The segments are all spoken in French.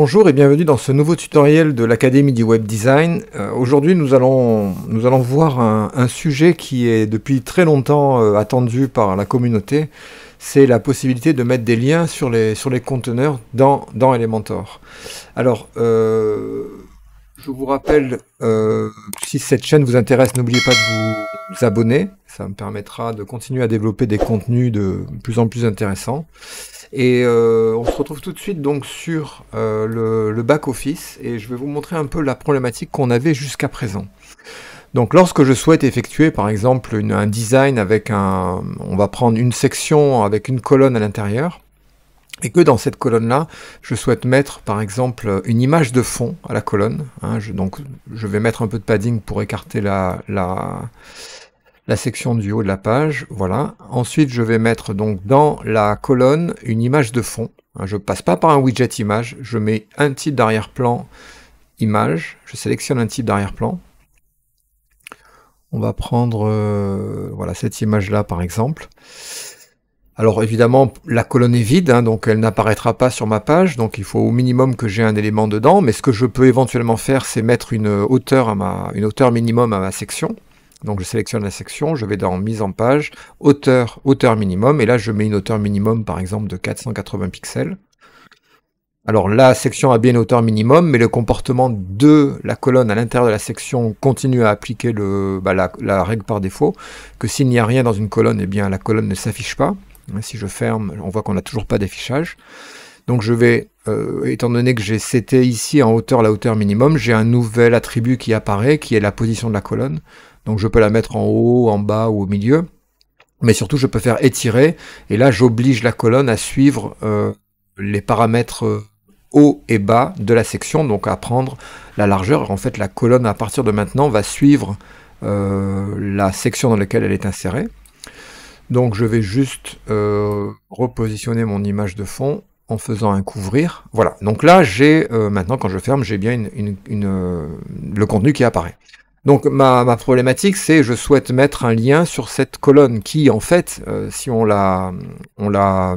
Bonjour et bienvenue dans ce nouveau tutoriel de l'Académie du Web Design. Euh, aujourd'hui nous allons, nous allons voir un, sujet qui est depuis très longtemps euh, attendu par la communauté, c'est la possibilité de mettre des liens sur les, sur les conteneurs dans, dans Elementor. Alors, euh, je vous rappelle, si cette chaîne vous intéresse, n'oubliez pas de vous abonner, ça me permettra de continuer à développer des contenus de plus en plus intéressants. Et euh, on se retrouve tout de suite donc sur euh, le, back-office et je vais vous montrer un peu la problématique qu'on avait jusqu'à présent. Donc lorsque je souhaite effectuer par exemple un design avec un... On va prendre une section avec une colonne à l'intérieur et que dans cette colonne-là, je souhaite mettre par exemple une image de fond à la colonne. Hein, donc je vais mettre un peu de padding pour écarter la, la la section du haut de la page, voilà. Ensuite, je vais mettre donc dans la colonne une image de fond. Hein, je ne passe pas par un widget image, je mets un type d'arrière-plan image, je sélectionne un type d'arrière-plan. On va prendre euh, voilà cette image-là par exemple. Alors évidemment, la colonne est vide, hein, donc elle n'apparaîtra pas sur ma page, donc il faut au minimum que j'ai un élément dedans, mais ce que je peux éventuellement faire, c'est mettre une hauteur, à ma, une hauteur minimum à ma section. Donc je sélectionne la section, je vais dans mise en page, hauteur, hauteur minimum, et là je mets une hauteur minimum par exemple de 480 pixels. Alors la section a bien une hauteur minimum, mais le comportement de la colonne à l'intérieur de la section continue à appliquer bah, la, règle par défaut, que s'il n'y a rien dans une colonne, eh bien la colonne ne s'affiche pas. Si je ferme, on voit qu'on n'a toujours pas d'affichage. Donc je vais, euh, étant donné que j'ai CT ici en hauteur, la hauteur minimum, j'ai un nouvel attribut qui apparaît, qui est la position de la colonne. Donc je peux la mettre en haut, en bas ou au milieu. Mais surtout, je peux faire étirer, et là j'oblige la colonne à suivre euh, les paramètres euh, haut et bas de la section, donc à prendre la largeur. En fait, la colonne, à partir de maintenant, va suivre la section dans laquelle elle est insérée. Donc je vais juste repositionner mon image de fond en faisant un couvrir. Voilà, donc là, j'ai euh, maintenant, quand je ferme, j'ai bien une, euh, le contenu qui apparaît. Donc ma, problématique, c'est je souhaite mettre un lien sur cette colonne qui, en fait, euh, si on la, on la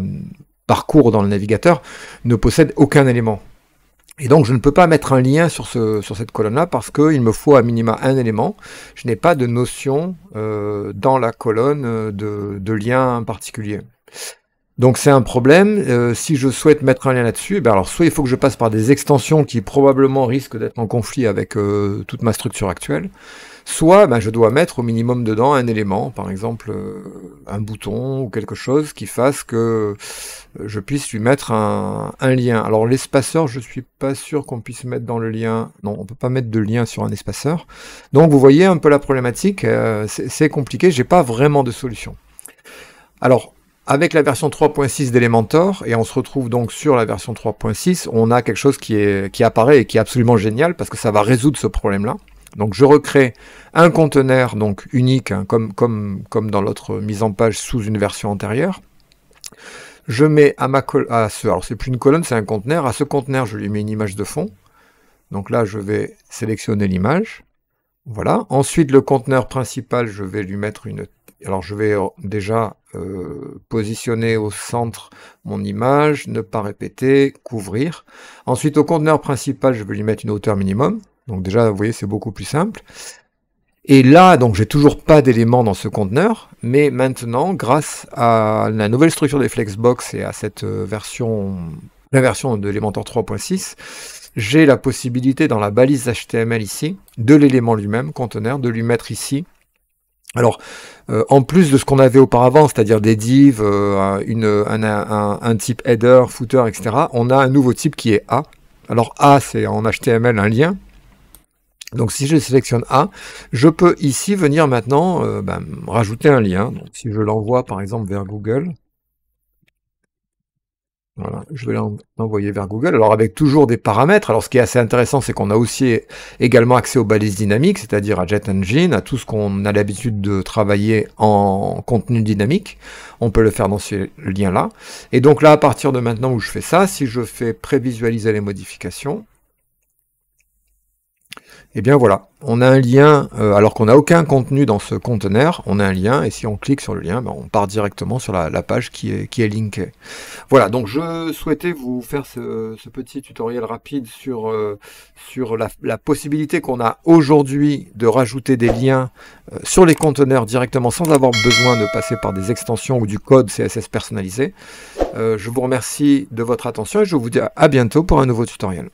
parcourt dans le navigateur, ne possède aucun élément. Et donc je ne peux pas mettre un lien sur, ce, sur cette colonne-là parce qu'il me faut à minima un élément. Je n'ai pas de notion dans la colonne de, de lien particulier. Donc c'est un problème. Euh, si je souhaite mettre un lien là-dessus, eh ben, alors soit il faut que je passe par des extensions qui probablement risquent d'être en conflit avec euh, toute ma structure actuelle, soit ben, je dois mettre au minimum dedans un élément, par exemple euh, un bouton ou quelque chose qui fasse que je puisse lui mettre un, lien. Alors l'espaceur, je ne suis pas sûr qu'on puisse mettre dans le lien. Non, on ne peut pas mettre de lien sur un espaceur. Donc vous voyez un peu la problématique. c'est compliqué. J'ai pas vraiment de solution. Alors avec la version 3.6 d'Elementor, et on se retrouve donc sur la version 3.6, on a quelque chose qui, apparaît et qui est absolument génial parce que ça va résoudre ce problème-là. Donc je recrée un conteneur donc unique, hein, comme, dans l'autre mise en page sous une version antérieure. Je mets à ma à ce, alors c'est plus une colonne, c'est un conteneur. À ce conteneur, je lui mets une image de fond. Donc là, je vais sélectionner l'image. Voilà. Ensuite, le conteneur principal, je vais lui mettre une alors je vais euh, déjà euh, positionner au centre mon image, ne pas répéter, couvrir. Ensuite au conteneur principal, je vais lui mettre une hauteur minimum. Donc déjà, vous voyez, c'est beaucoup plus simple. Et là, donc j'ai toujours pas d'élément dans ce conteneur, mais maintenant, grâce à la nouvelle structure des Flexbox et à cette euh, version, la version de l'Elementor 3.6, j'ai la possibilité dans la balise HTML ici, de l'élément lui-même, conteneur, de lui mettre ici alors, euh, en plus de ce qu'on avait auparavant, c'est-à-dire des divs, euh, une, un, un, type header, footer, etc., on a un nouveau type qui est A. Alors A, c'est en HTML un lien. Donc si je sélectionne A, je peux ici venir maintenant euh, ben, rajouter un lien. Donc, si je l'envoie par exemple vers Google, voilà, je vais l'envoyer vers Google. Alors avec toujours des paramètres. Alors ce qui est assez intéressant, c'est qu'on a aussi également accès aux balises dynamiques, c'est-à-dire à Jet Engine, à tout ce qu'on a l'habitude de travailler en contenu dynamique. On peut le faire dans ce lien-là. Et donc là, à partir de maintenant où je fais ça, si je fais prévisualiser les modifications, et eh bien voilà, on a un lien, euh, alors qu'on n'a aucun contenu dans ce conteneur, on a un lien, et si on clique sur le lien, ben, on part directement sur la, page qui est, qui est linkée. Voilà, donc je souhaitais vous faire ce, petit tutoriel rapide sur, euh, sur la, possibilité qu'on a aujourd'hui de rajouter des liens euh, sur les conteneurs directement sans avoir besoin de passer par des extensions ou du code CSS personnalisé. je vous remercie de votre attention et je vous dis à bientôt pour un nouveau tutoriel.